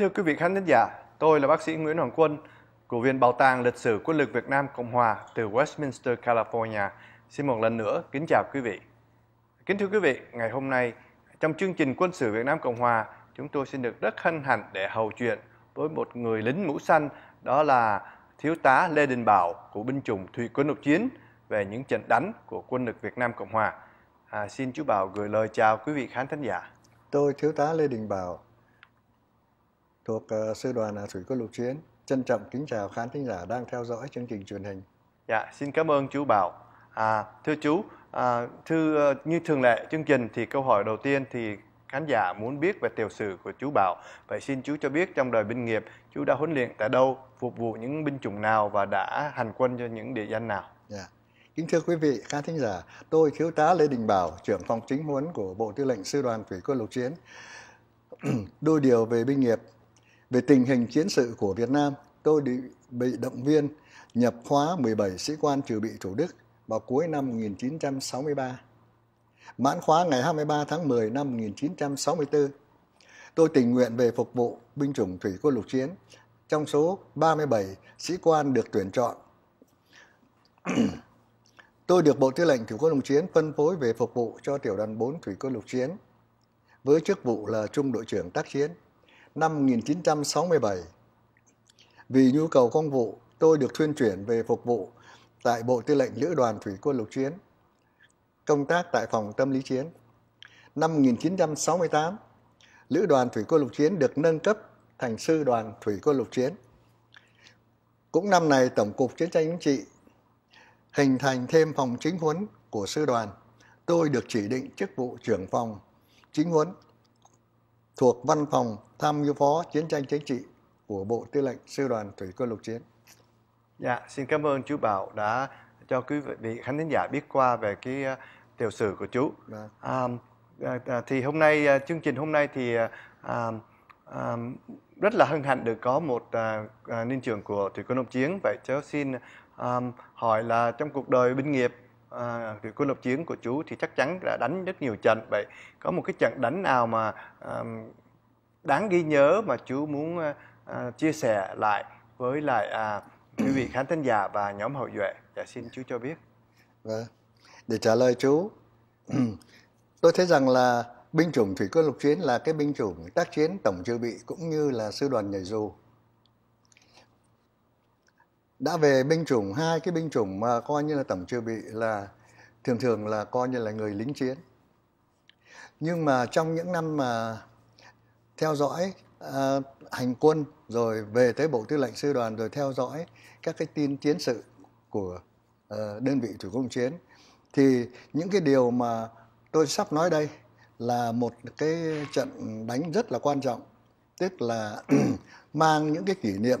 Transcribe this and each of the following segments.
thưa quý vị khán giả, tôi là bác sĩ Nguyễn Hoàng Quân, của viên Bảo tàng Lịch sử quân lực Việt Nam Cộng Hòa từ Westminster, California. Xin một lần nữa kính chào quý vị. Kính thưa quý vị, ngày hôm nay trong chương trình Quân sử Việt Nam Cộng Hòa, chúng tôi xin được rất hân hạnh để hầu chuyện với một người lính mũ xanh đó là Thiếu tá Lê Đình Bảo của binh chủng Thủy quân lục chiến về những trận đánh của quân lực Việt Nam Cộng Hòa. À, xin chú Bảo gửi lời chào quý vị khán thính giả. Tôi Thiếu tá Lê Đình Bảo, thuộc ờ, Sư đoàn à, Thủy quân lục chiến. Trân trọng kính chào khán thính giả đang theo dõi chương trình truyền hình. Dạ, xin cảm ơn chú Bảo. À, thưa chú, à, thưa ờ, như thường lệ chương trình thì câu hỏi đầu tiên thì khán giả muốn biết về tiểu sử của chú Bảo. Vậy xin chú cho biết trong đời binh nghiệp, chú đã huấn luyện tại đâu, phục vụ những binh chủng nào và đã hành quân cho những địa danh nào? Dạ, Kính thưa quý vị, khán thính giả, tôi thiếu tá Lê Đình Bảo, trưởng phòng chính huấn của Bộ Tư lệnh Sư đoàn Thủy quân Lục chiến. Đôi điều về binh nghiệp về tình hình chiến sự của Việt Nam, tôi bị động viên nhập khóa 17 sĩ quan trừ bị Thủ Đức vào cuối năm 1963. Mãn khóa ngày 23 tháng 10 năm 1964, tôi tình nguyện về phục vụ binh chủng thủy quân lục chiến. Trong số 37 sĩ quan được tuyển chọn, tôi được Bộ Tư lệnh Thủy quân lục chiến phân phối về phục vụ cho tiểu đoàn 4 Thủy quân lục chiến với chức vụ là trung đội trưởng tác chiến năm 1967. Vì nhu cầu công vụ, tôi được thuyên chuyển về phục vụ tại Bộ Tư lệnh Lữ đoàn Thủy quân Lục Chiến, công tác tại Phòng Tâm lý Chiến. Năm 1968, Lữ đoàn Thủy quân Lục Chiến được nâng cấp thành Sư đoàn Thủy quân Lục Chiến. Cũng năm này, Tổng cục Chiến tranh Chính trị hình thành thêm phòng chính huấn của sư đoàn. Tôi được chỉ định chức vụ trưởng phòng chính huấn thuộc Văn phòng Tham mưu phó Chiến tranh Chính trị của Bộ Tư lệnh Sư đoàn Thủy quân Lục chiến. Dạ, xin cảm ơn chú Bảo đã cho quý vị khán thính giả biết qua về cái ờ, tiểu sử của chú. Vâng. À, à, à, thì hôm nay ờ, chương trình hôm nay thì ờ, à, à, rất là hân hạnh được có một à, à, ninh trưởng của Thủy quân Lục chiến. Vậy cháu xin à, hỏi là trong cuộc đời binh nghiệp à, đội quân lập chiến của chú thì chắc chắn đã đánh rất nhiều trận vậy có một cái trận đánh nào mà à, đáng ghi nhớ mà chú muốn à, chia sẻ lại với lại à, quý vị khán thính giả và nhóm hậu duệ dạ xin chú cho biết vâng để trả lời chú tôi thấy rằng là binh chủng thủy quân lục chiến là cái binh chủng tác chiến tổng dự bị cũng như là sư đoàn nhảy dù đã về binh chủng hai cái binh chủng mà coi như là tổng chưa bị là thường thường là coi như là người lính chiến nhưng mà trong những năm mà theo dõi à, hành quân rồi về tới bộ tư lệnh sư đoàn rồi theo dõi các cái tin chiến sự của à, đơn vị chủ công chiến thì những cái điều mà tôi sắp nói đây là một cái trận đánh rất là quan trọng tức là mang những cái kỷ niệm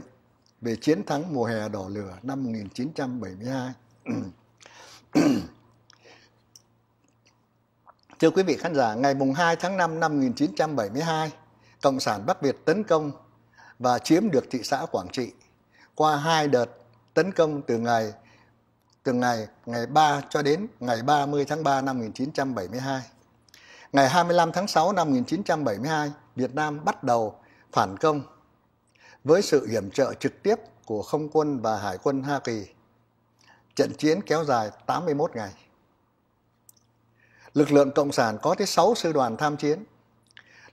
về chiến thắng mùa hè đỏ lửa năm 1972. Thưa quý vị khán giả, ngày 2 tháng 5 năm 1972, Cộng sản Bắc Việt tấn công và chiếm được thị xã Quảng Trị qua hai đợt tấn công từ ngày từ ngày ngày 3 cho đến ngày 30 tháng 3 năm 1972. Ngày 25 tháng 6 năm 1972, Việt Nam bắt đầu phản công với sự yểm trợ trực tiếp của không quân và hải quân Hoa Kỳ. Trận chiến kéo dài 81 ngày. Lực lượng Cộng sản có tới 6 sư đoàn tham chiến.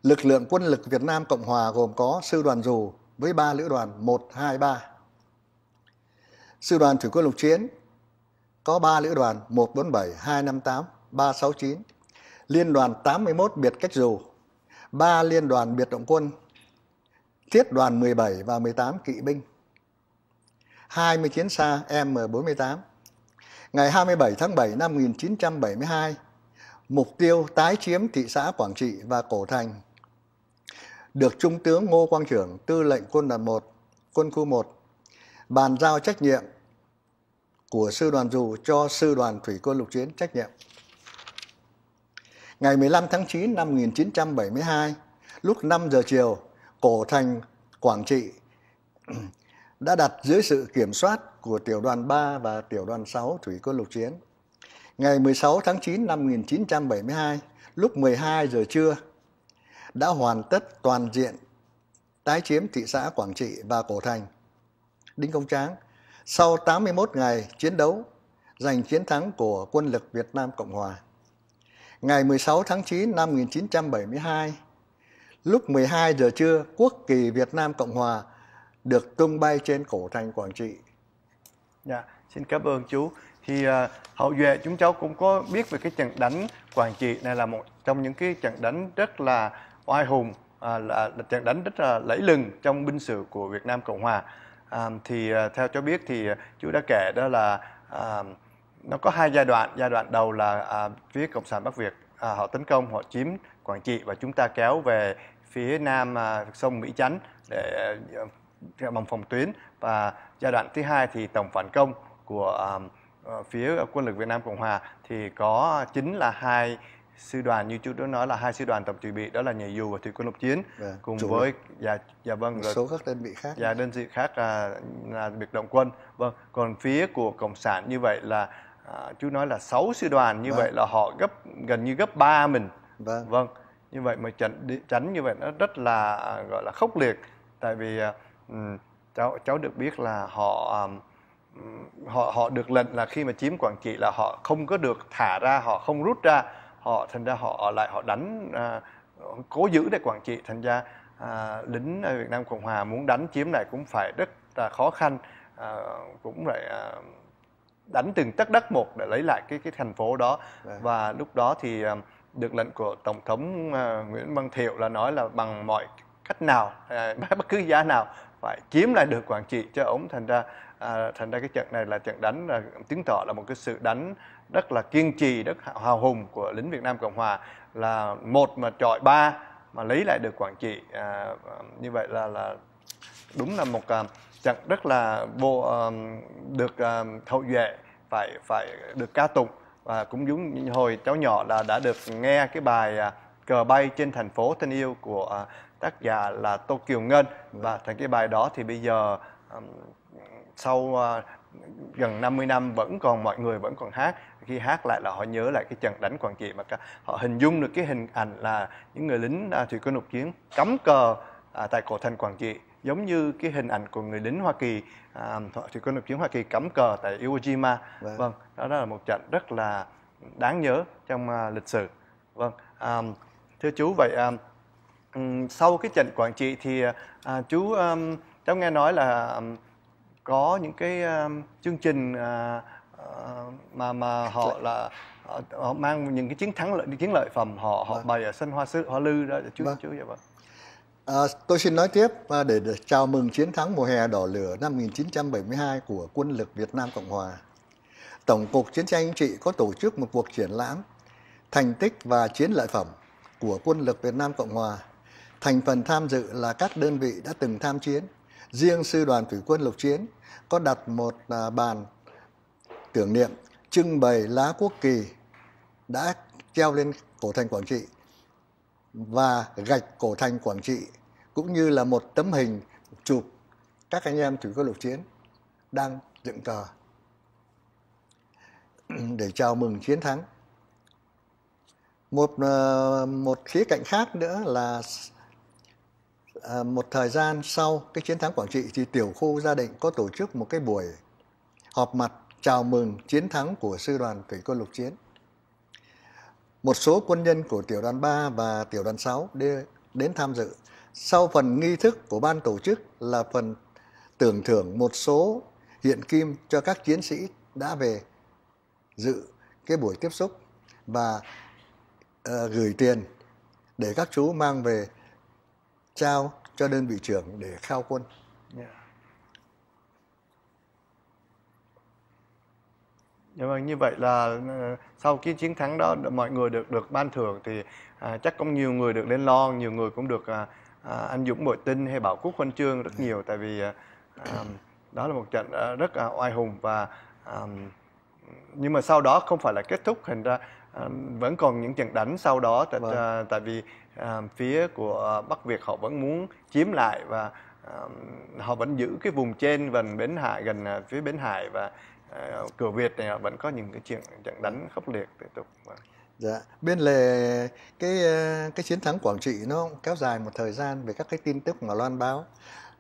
Lực lượng quân lực Việt Nam Cộng Hòa gồm có sư đoàn dù với 3 lữ đoàn 1, 2, 3. Sư đoàn thủy quân lục chiến có 3 lữ đoàn 147, 258, 369, liên đoàn 81 biệt cách dù, 3 liên đoàn biệt động quân thiết đoàn 17 và 18 kỵ binh, 20 chiến xa M48. Ngày 27 tháng 7 năm 1972, mục tiêu tái chiếm thị xã Quảng Trị và Cổ Thành được Trung tướng Ngô Quang Trưởng, tư lệnh quân đoàn 1, quân khu 1, bàn giao trách nhiệm của sư đoàn dù cho sư đoàn thủy quân lục chiến trách nhiệm. Ngày 15 tháng 9 năm 1972, lúc 5 giờ chiều, cổ thành Quảng Trị đã đặt dưới sự kiểm soát của tiểu đoàn 3 và tiểu đoàn 6 thủy quân lục chiến. Ngày 16 tháng 9 năm 1972, lúc 12 giờ trưa, đã hoàn tất toàn diện tái chiếm thị xã Quảng Trị và Cổ Thành. Đinh Công Tráng, sau 81 ngày chiến đấu, giành chiến thắng của quân lực Việt Nam Cộng Hòa. Ngày 16 tháng 9 năm 1972, lúc 12 giờ trưa, quốc kỳ Việt Nam Cộng Hòa được tung bay trên cổ thành Quảng Trị. Dạ, xin cảm ơn chú. Thì uh, hậu duệ chúng cháu cũng có biết về cái trận đánh Quảng Trị này là một trong những cái trận đánh rất là oai hùng, à, là, là trận đánh rất là lẫy lừng trong binh sử của Việt Nam Cộng Hòa. À, thì uh, theo cháu biết thì uh, chú đã kể đó là uh, nó có hai giai đoạn. Giai đoạn đầu là uh, phía Cộng sản Bắc Việt uh, họ tấn công, họ chiếm Quảng Trị và chúng ta kéo về phía nam à, sông Mỹ Chánh để à, bằng phòng tuyến và giai đoạn thứ hai thì tổng phản công của à, phía quân lực Việt Nam Cộng Hòa thì có chính là hai sư đoàn như chú đã nói là hai sư đoàn tổng chỉ bị đó là nhảy dù và thủy quân lục chiến à, cùng với dạ dạ vâng rồi, số các đơn vị khác dạ đơn vị khác là, là biệt động quân vâng còn phía của cộng sản như vậy là à, chú nói là sáu sư đoàn như vâng. vậy là họ gấp gần như gấp ba mình vâng vâng như vậy mà tránh tránh như vậy nó rất là à, gọi là khốc liệt tại vì um, cháu cháu được biết là họ um, họ họ được lệnh là khi mà chiếm Quảng Trị là họ không có được thả ra họ không rút ra họ thành ra họ lại họ đánh à, cố giữ để Quảng Trị thành ra à, lính Việt Nam Cộng Hòa muốn đánh chiếm này cũng phải rất là khó khăn à, cũng phải à, đánh từng tất đất một để lấy lại cái cái thành phố đó vâng. và lúc đó thì à, được lệnh của tổng thống à, Nguyễn Văn Thiệu là nói là bằng mọi cách nào à, bất cứ giá nào phải chiếm lại được quảng trị cho ông thành ra à, thành ra cái trận này là trận đánh là chứng tỏ là một cái sự đánh rất là kiên trì rất hào hùng của lính Việt Nam Cộng Hòa là một mà trọi ba mà lấy lại được quảng trị à, à, như vậy là là đúng là một à, trận rất là vô à, được à, hậu duệ phải phải được ca tụng và cũng giống hồi cháu nhỏ là đã được nghe cái bài à, cờ bay trên thành phố thân yêu của à, tác giả là Tô Kiều Ngân và thành cái bài đó thì bây giờ sau à, gần 50 năm vẫn còn mọi người vẫn còn hát khi hát lại là họ nhớ lại cái trận đánh Quảng Trị mà họ hình dung được cái hình ảnh là những người lính thủy quân lục chiến cắm cờ à, tại cổ thành Quảng Trị giống như cái hình ảnh của người lính Hoa Kỳ à, thủy quân lục chiến Hoa Kỳ cắm cờ tại Iwo Jima vâng, vâng đó là một trận rất là đáng nhớ trong uh, lịch sử vâng um, thưa chú vậy um, sau cái trận quảng trị thì uh, chú um, cháu nghe nói là um, có những cái um, chương trình uh, uh, mà mà họ là ờ, họ, mang những cái chiến thắng lợi chiến lợi phẩm họ họ vâng. bày ở sân hoa sư hoa lư đó chú vâng. chú vậy vâng À, tôi xin nói tiếp để, để chào mừng chiến thắng mùa hè đỏ lửa năm 1972 của quân lực Việt Nam Cộng Hòa Tổng cục Chiến tranh Trị có tổ chức một cuộc triển lãm thành tích và chiến lợi phẩm của quân lực Việt Nam Cộng Hòa. Thành phần tham dự là các đơn vị đã từng tham chiến. Riêng Sư đoàn Thủy quân Lục Chiến có đặt một à, bàn tưởng niệm trưng bày lá quốc kỳ đã treo lên cổ thành Quảng Trị và gạch cổ thành Quảng Trị cũng như là một tấm hình chụp các anh em thủy quân lục chiến đang dựng cờ để chào mừng chiến thắng một ờ, một khía cạnh khác nữa là ờ, một thời gian sau cái chiến thắng Quảng Trị thì tiểu khu gia định có tổ chức một cái buổi họp mặt chào mừng chiến thắng của sư đoàn thủy quân lục chiến. Một số quân nhân của tiểu đoàn 3 và tiểu đoàn 6 đến tham dự. Sau phần nghi thức của ban tổ chức là phần tưởng thưởng một số hiện kim cho các chiến sĩ đã về dự cái buổi tiếp xúc và uh, gửi tiền để các chú mang về trao cho đơn vị trưởng để khao quân. Nhưng dạ. dạ vâng, mà như vậy là ờ, sau cái chiến thắng đó mọi người được được ban thưởng thì à, chắc cũng nhiều người được lên lo, nhiều người cũng được à, à, anh Dũng bội tinh hay Bảo Quốc huân chương rất dạ. nhiều tại vì à, à, đó là một trận à, rất à, oai hùng và à, nhưng mà sau đó không phải là kết thúc hình ra à, vẫn còn những trận đánh sau đó tại vâng. À, tại vì à, phía của Bắc Việt họ vẫn muốn chiếm lại và họ vẫn giữ cái vùng trên gần bến Hải gần phía bến Hải và cửa Việt này vẫn có những cái chuyện trận đánh khốc liệt tiếp tục. Vâng. Dạ, bên lề cái ờ, cái chiến thắng Quảng Trị nó kéo dài một thời gian về các cái tin tức mà loan báo.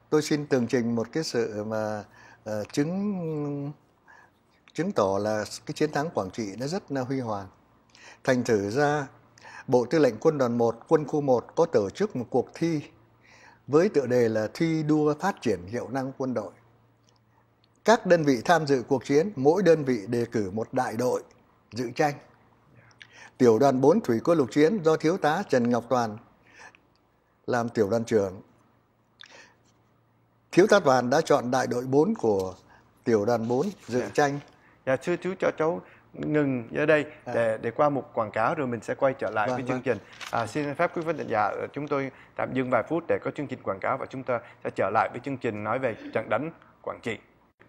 Tôi xin tường trình một cái sự mà uh, chứng chứng tỏ là cái chiến thắng Quảng Trị nó rất là huy hoàng. Thành thử ra Bộ Tư lệnh Quân đoàn 1, Quân khu 1 có tổ chức một cuộc thi với tựa đề là thi đua phát triển hiệu năng quân đội. Các đơn vị tham dự cuộc chiến, mỗi đơn vị đề cử một đại đội dự tranh. Tiểu đoàn 4 Thủy Quân Lục Chiến do Thiếu tá Trần Ngọc Toàn làm tiểu đoàn trưởng. Thiếu tá Toàn đã chọn đại đội 4 của tiểu đoàn 4 dự dạ. tranh dạ sư chú cho cháu ngừng ở đây à. để để qua một quảng cáo rồi mình sẽ quay trở lại vâng, với chương vâng. trình à, xin phép quý vị khán giả ờ, chúng tôi tạm dừng vài phút để có chương trình quảng cáo và chúng ta sẽ trở lại với chương trình nói về trận đánh quảng trị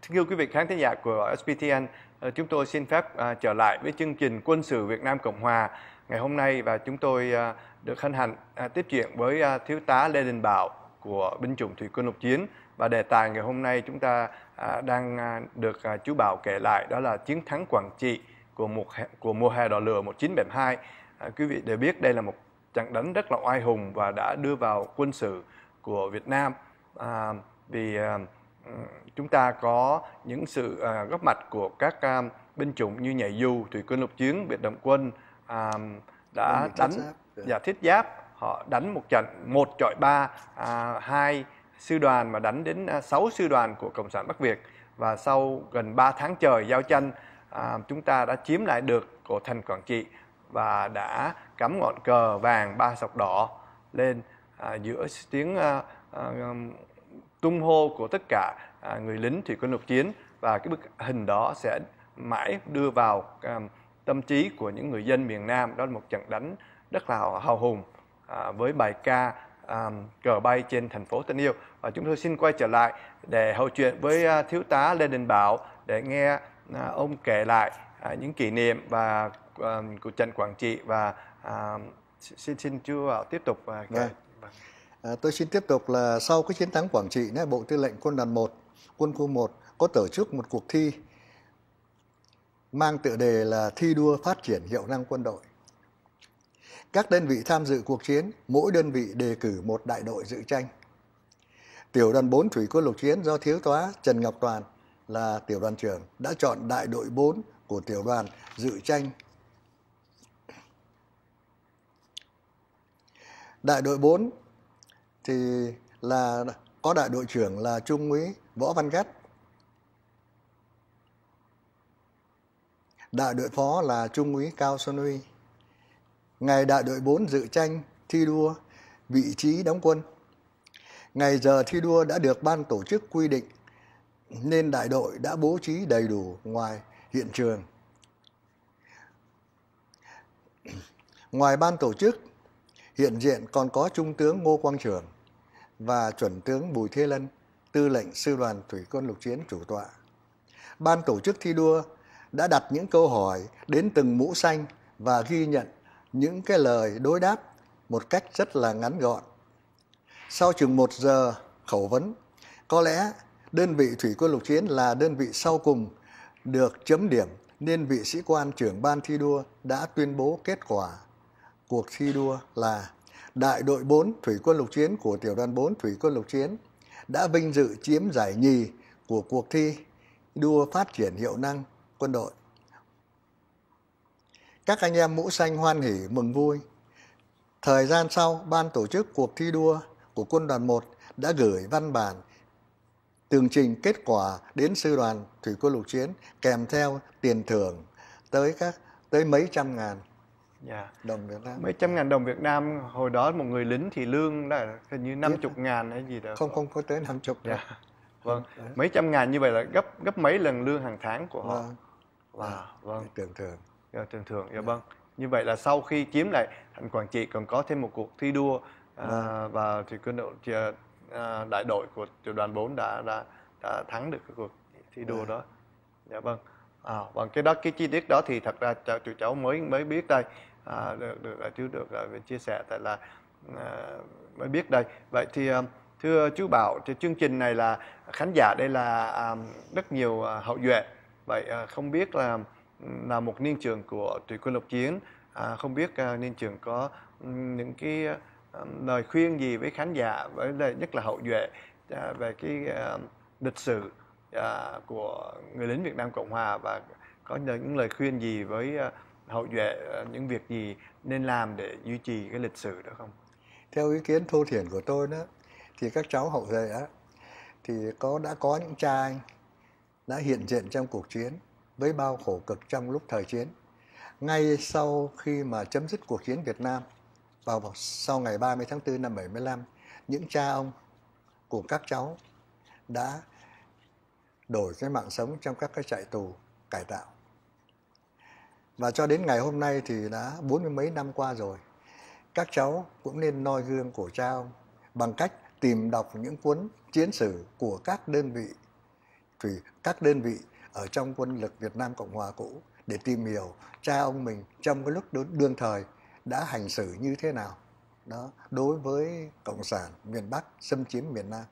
thưa quý vị khán thính giả của SPTN ờ, chúng tôi xin phép à, trở lại với chương trình quân sự Việt Nam Cộng Hòa ngày hôm nay và chúng tôi à, được hân hạnh à, tiếp chuyện với à, thiếu tá Lê Đình Bảo của binh chủng thủy quân lục chiến và đề tài ngày hôm nay chúng ta À, đang à, được à, chú Bảo kể lại đó là chiến thắng Quảng Trị của một của mùa hè đỏ lửa 1972. À, quý vị đều biết đây là một trận đánh rất là oai hùng và đã đưa vào quân sự của Việt Nam à, vì à, chúng ta có những sự à, góp mặt của các à, binh chủng như nhảy dù, thủy quân lục chiến, biệt động quân à, đã đánh và dạ. dạ, thiết giáp họ đánh một trận một chọi ba à, hai sư đoàn mà đánh đến 6 à, sư đoàn của Cộng sản Bắc Việt và sau gần 3 tháng trời giao tranh à, chúng ta đã chiếm lại được cổ thành Quảng Trị và đã cắm ngọn cờ vàng ba sọc đỏ lên à, giữa tiếng à, à, tung hô của tất cả à, người lính thủy quân lục chiến và cái bức hình đó sẽ mãi đưa vào à, tâm trí của những người dân miền Nam đó là một trận đánh rất là hào hùng à, với bài ca à, cờ bay trên thành phố tình Yêu và ờ, chúng tôi xin quay trở lại để hậu chuyện với à, thiếu tá Lê Đình Bảo để nghe à, ông kể lại à, những kỷ niệm và của trận Quảng Trị và xin xin chú Bảo tiếp tục và kể. Vâng. À, tôi xin tiếp tục là sau cái chiến thắng Quảng Trị, Bộ Tư lệnh Quân đoàn 1, Quân khu 1 có tổ chức một cuộc thi mang tựa đề là thi đua phát triển hiệu năng quân đội. Các đơn vị tham dự cuộc chiến, mỗi đơn vị đề cử một đại đội dự tranh. Tiểu đoàn 4 Thủy quân lục chiến do Thiếu tá Trần Ngọc Toàn là tiểu đoàn trưởng đã chọn đại đội 4 của tiểu đoàn dự tranh. Đại đội 4 thì là có đại đội trưởng là Trung úy Võ Văn Gắt. Đại đội phó là Trung úy Cao Xuân Huy. Ngày đại đội 4 dự tranh thi đua vị trí đóng quân Ngày giờ thi đua đã được ban tổ chức quy định nên đại đội đã bố trí đầy đủ ngoài hiện trường. Ngoài ban tổ chức, hiện diện còn có Trung tướng Ngô Quang Trường và Chuẩn tướng Bùi Thế Lân, Tư lệnh Sư đoàn Thủy quân Lục chiến chủ tọa. Ban tổ chức thi đua đã đặt những câu hỏi đến từng mũ xanh và ghi nhận những cái lời đối đáp một cách rất là ngắn gọn sau chừng 1 giờ khẩu vấn, có lẽ đơn vị thủy quân lục chiến là đơn vị sau cùng được chấm điểm nên vị sĩ quan trưởng ban thi đua đã tuyên bố kết quả cuộc thi đua là đại đội 4 thủy quân lục chiến của tiểu đoàn 4 thủy quân lục chiến đã vinh dự chiếm giải nhì của cuộc thi đua phát triển hiệu năng quân đội. Các anh em mũ xanh hoan hỉ mừng vui. Thời gian sau, ban tổ chức cuộc thi đua của quân đoàn 1 đã gửi văn bản tường trình kết quả đến sư đoàn thủy quân lục chiến kèm theo tiền thưởng tới các tới mấy trăm ngàn yeah. Dạ. đồng Việt Nam. Mấy trăm ngàn đồng Việt Nam hồi đó một người lính thì lương là hình như năm dạ. chục ngàn hay gì đó. Không không có tới năm chục. Yeah. Dạ. Vâng, Đấy. mấy trăm ngàn như vậy là gấp gấp mấy lần lương hàng tháng của họ. Vâng. Wow. À, vâng. Tưởng thường. Yeah, tưởng thường. Yeah, yeah. vâng. Như vậy là sau khi chiếm lại thành Quảng Trị còn có thêm một cuộc thi đua à, và thì quân đội thì, à, đại đội của tiểu đoàn 4 đã đã đã thắng được cái cuộc thi đua à. đó dạ vâng à, bằng cái đó cái chi tiết đó thì thật ra cháu tụi cháu mới mới biết đây à, được được chú được uh, chia sẻ tại là à, mới biết đây vậy thì à, thưa chú bảo thì chương trình này là khán giả đây là um, rất nhiều uh, hậu duệ vậy uh, không biết là là một niên trường của tùy quân lục chiến à, không biết uh, niên trường có những cái lời khuyên gì với khán giả với nhất là hậu duệ à, về cái à, lịch sử à, của người lính Việt Nam Cộng Hòa và có những lời khuyên gì với hậu duệ những việc gì nên làm để duy trì cái lịch sử đó không? Theo ý kiến thô thiển của tôi đó thì các cháu hậu duệ đó thì có đã có những cha anh đã hiện diện trong cuộc chiến với bao khổ cực trong lúc thời chiến ngay sau khi mà chấm dứt cuộc chiến Việt Nam vào sau ngày 30 tháng 4 năm 75, những cha ông của các cháu đã đổi cái mạng sống trong các cái trại tù cải tạo. Và cho đến ngày hôm nay thì đã bốn mươi mấy năm qua rồi, các cháu cũng nên noi gương của cha ông bằng cách tìm đọc những cuốn chiến sử của các đơn vị thủy các đơn vị ở trong quân lực Việt Nam Cộng Hòa cũ để tìm hiểu cha ông mình trong cái lúc đương thời đã hành xử như thế nào đó đối với cộng sản miền Bắc xâm chiếm miền Nam.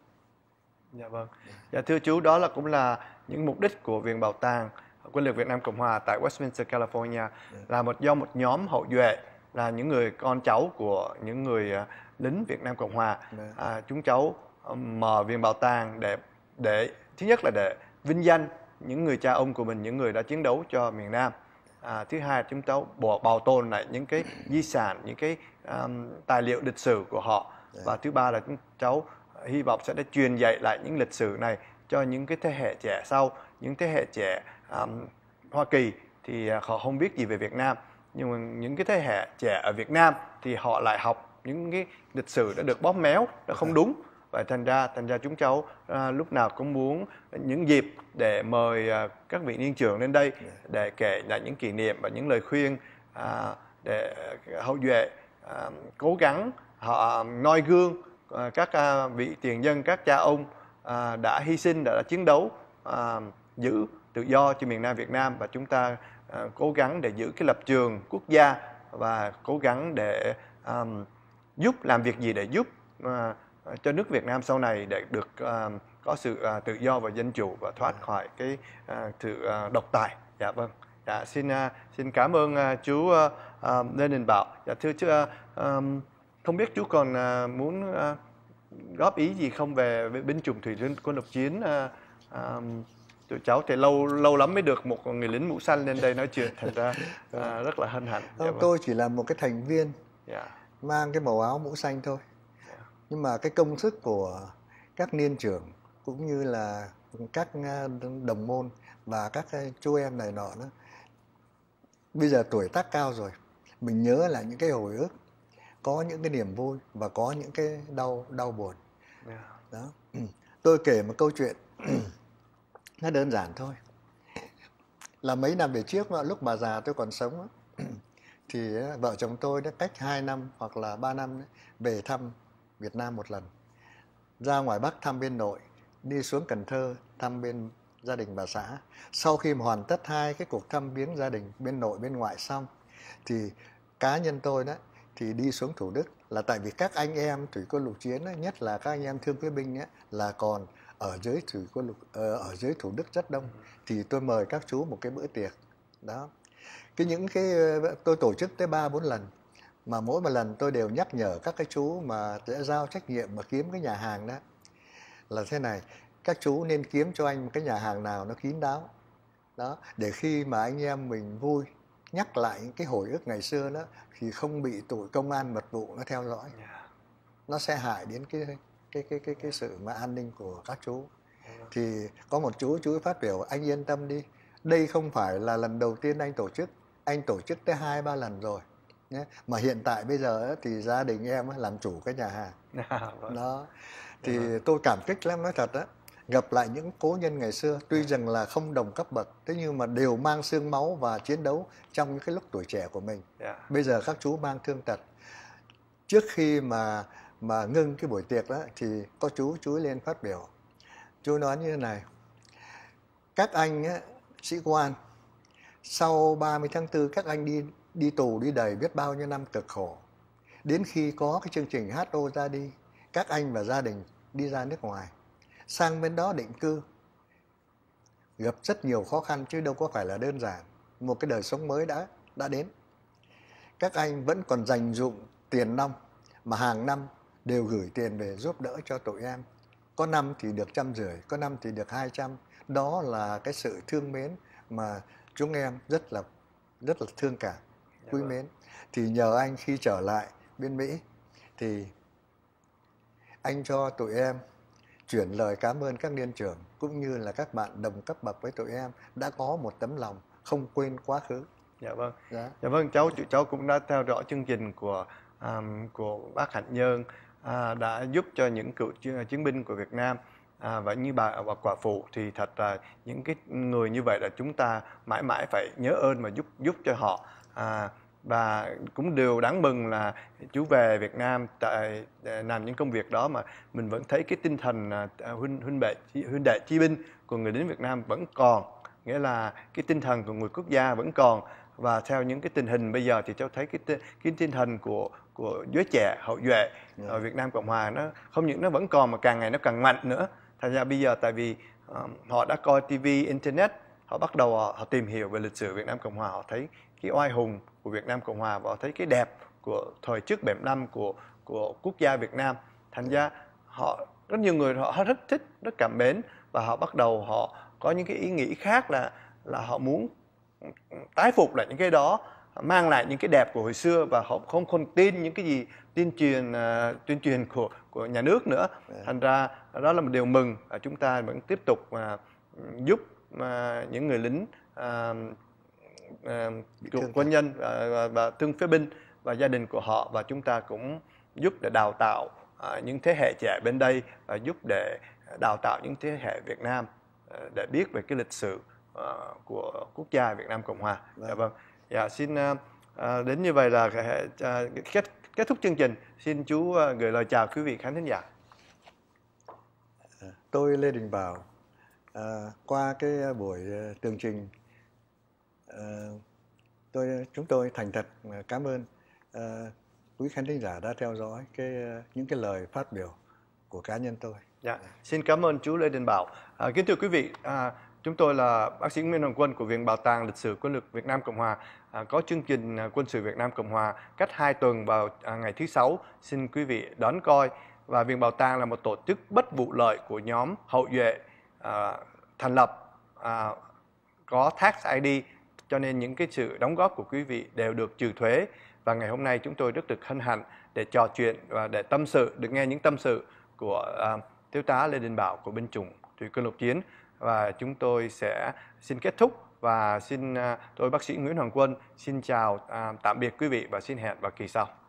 Dạ vâng. Dạ thưa chú đó là cũng là những mục đích của viện bảo tàng quân lực Việt Nam Cộng hòa tại Westminster, California dạ. là một do một nhóm hậu duệ là những người con cháu của những người à, lính Việt Nam Cộng hòa dạ. à, chúng cháu ờ, mở viện bảo tàng để để thứ nhất là để vinh danh những người cha ông của mình những người đã chiến đấu cho miền Nam à, thứ hai chúng ta bảo, bảo tồn lại những cái di sản những cái um, tài liệu lịch sử của họ dạ. và thứ ba là chúng cháu hy vọng sẽ đã truyền dạy lại những lịch sử này cho những cái thế hệ trẻ sau những thế hệ trẻ um, Hoa Kỳ thì à, họ không biết gì về Việt Nam nhưng mà những cái thế hệ trẻ ở Việt Nam thì họ lại học những cái lịch sử đã được bóp méo đã không dạ. đúng và thành ra thành ra chúng cháu à, lúc nào cũng muốn những dịp để mời à, các vị niên trưởng lên đây dạ. để kể lại những kỷ niệm và những lời khuyên à, để hậu duệ à, cố gắng họ à, noi gương à, các à, vị tiền nhân các cha ông à, đã hy sinh đã, đã chiến đấu à, giữ tự do cho miền Nam Việt Nam và chúng ta à, cố gắng để giữ cái lập trường quốc gia và cố gắng để um, giúp làm việc gì để giúp uh, Ờ, cho nước Việt Nam sau này để được uh, có sự uh, tự do và dân chủ và thoát dạ. khỏi cái uh, sự uh, độc tài. Dạ vâng. Dạ xin uh, xin cảm ơn uh, chú uh, uh, Lê Đình Bảo. Dạ thưa chú uh, um, không biết chú còn uh, muốn uh, góp ý gì không về, binh chủng thủy quân lục chiến uh, um, tụi cháu thì lâu lâu lắm mới được một người lính mũ xanh lên đây nói chuyện thành ra à, rất là hân hạnh dạ vâng. tôi chỉ là một cái thành viên yeah. Dạ. mang cái màu áo mũ xanh thôi nhưng mà cái công sức của các niên trưởng cũng như là các ờ, đồng môn và các ờ, chú em này nọ đó bây giờ tuổi tác cao rồi mình nhớ là những cái hồi ức có những cái niềm vui và có những cái đau đau buồn yeah. đó tôi kể một câu chuyện nó đơn giản thôi là mấy năm về trước mà lúc bà già tôi còn sống thì ờ, vợ chồng tôi đã cách 2 năm hoặc là 3 năm về thăm Việt Nam một lần ra ngoài Bắc thăm bên nội đi xuống Cần Thơ thăm bên gia đình bà xã sau khi hoàn tất hai cái cuộc thăm viếng gia đình bên nội bên ngoại xong thì cá nhân tôi đó thì đi xuống Thủ Đức là tại vì các anh em thủy quân lục chiến ấy, nhất là các anh em thương quý binh ấy, là còn ở dưới thủy quân lục ờ, ở dưới Thủ Đức rất đông thì tôi mời các chú một cái bữa tiệc đó cái những cái ờ, tôi tổ chức tới ba bốn lần mà mỗi một lần tôi đều nhắc nhở các cái chú mà sẽ giao trách nhiệm mà kiếm cái nhà hàng đó là thế này các chú nên kiếm cho anh một cái nhà hàng nào nó kín đáo đó để khi mà anh em mình vui nhắc lại những cái hồi ức ngày xưa đó thì không bị tụi công an mật vụ nó theo dõi dạ. nó sẽ hại đến cái cái cái cái cái sự mà an ninh của các chú dạ. thì có một chú chú phát biểu anh yên tâm đi đây không phải là lần đầu tiên anh tổ chức anh tổ chức tới hai ba lần rồi nhé mà hiện tại bây giờ thì gia đình em làm chủ cái nhà hàng à, vâng. đó thì dạ vâng. tôi cảm kích lắm nói thật á gặp lại những cố nhân ngày xưa tuy dạ. rằng là không đồng cấp bậc thế nhưng mà đều mang xương máu và chiến đấu trong những cái lúc tuổi trẻ của mình dạ. bây giờ các chú mang thương tật trước khi mà mà ngưng cái buổi tiệc đó thì có chú chú lên phát biểu chú nói như thế này các anh á, sĩ quan sau 30 tháng 4 các anh đi đi tù đi đầy biết bao nhiêu năm cực khổ đến khi có cái chương trình HO ra đi các anh và gia đình đi ra nước ngoài sang bên đó định cư gặp rất nhiều khó khăn chứ đâu có phải là đơn giản một cái đời sống mới đã đã đến các anh vẫn còn dành dụng tiền nong mà hàng năm đều gửi tiền về giúp đỡ cho tụi em có năm thì được trăm rưỡi có năm thì được hai trăm đó là cái sự thương mến mà chúng em rất là rất là thương cảm Dạ quý vâng. mến thì nhờ anh khi trở lại bên mỹ thì anh cho tụi em chuyển lời cảm ơn các liên trưởng cũng như là các bạn đồng cấp bậc với tụi em đã có một tấm lòng không quên quá khứ. Dạ vâng. Dạ, dạ vâng cháu cháu cũng đã theo dõi chương trình của um, của bác Hạnh Nhân à, đã giúp cho những cựu chiến binh của Việt Nam à, và như bà và quả phụ thì thật là những cái người như vậy là chúng ta mãi mãi phải nhớ ơn và giúp giúp cho họ à, và cũng điều đáng mừng là chú về Việt Nam tại à, làm những công việc đó mà mình vẫn thấy cái tinh thần à, à, huynh huynh đệ huynh đệ chi binh của người đến Việt Nam vẫn còn nghĩa là cái tinh thần của người quốc gia vẫn còn và theo những cái tình hình bây giờ thì cháu thấy cái cái tinh thần của của giới trẻ hậu duệ yeah. Dạ. ở Việt Nam Cộng hòa nó không những nó vẫn còn mà càng ngày nó càng mạnh nữa thành ra bây giờ tại vì um, họ đã coi TV internet họ bắt đầu họ, họ tìm hiểu về lịch sử Việt Nam Cộng hòa họ thấy cái oai hùng của Việt Nam Cộng Hòa và thấy cái đẹp của thời trước 75 của của quốc gia Việt Nam thành ra họ rất nhiều người họ rất thích rất cảm mến và họ bắt đầu họ có những cái ý nghĩ khác là là họ muốn tái phục lại những cái đó mang lại những cái đẹp của hồi xưa và họ không không tin những cái gì tuyên truyền uh, tuyên truyền của của nhà nước nữa dạ. thành ra đó là một điều mừng chúng ta vẫn tiếp tục uh, giúp uh, những người lính uh, uh, quân nhân và, và, và thương phế binh và gia đình của họ và chúng ta cũng giúp để đào tạo uh, những thế hệ trẻ bên đây và giúp để đào tạo những thế hệ Việt Nam uh, để biết về cái lịch sử uh, của quốc gia Việt Nam Cộng hòa. Dạ vâng. vâng. Dạ xin uh, đến như vậy là uh, kết kết thúc chương trình xin chú uh, gửi lời chào quý vị khán thính giả. Tôi Lê Đình Bảo à, qua cái buổi tường trình Ờ, tôi chúng tôi thành thật cảm ơn uh, quý khán thính giả đã theo dõi cái ờ, những cái lời phát biểu của cá nhân tôi. Dạ, xin cảm ơn chú Lê Đình Bảo. À, kính thưa quý vị, à, chúng tôi là bác sĩ Nguyễn Hoàng Quân của Viện Bảo tàng Lịch sử Quân lực Việt Nam Cộng hòa. À, có chương trình à, Quân sự Việt Nam Cộng hòa cách 2 tuần vào à, ngày thứ sáu. Xin quý vị đón coi và Viện Bảo tàng là một tổ chức bất vụ lợi của nhóm hậu duệ à, thành lập à, có tax ID cho nên những cái sự đóng góp của quý vị đều được trừ thuế và ngày hôm nay chúng tôi rất được hân hạnh để trò chuyện và để tâm sự được nghe những tâm sự của à, thiếu tá Lê Đình Bảo của binh chủng thủy quân lục chiến và chúng tôi sẽ xin kết thúc và xin à, tôi bác sĩ Nguyễn Hoàng Quân xin chào à, tạm biệt quý vị và xin hẹn vào kỳ sau.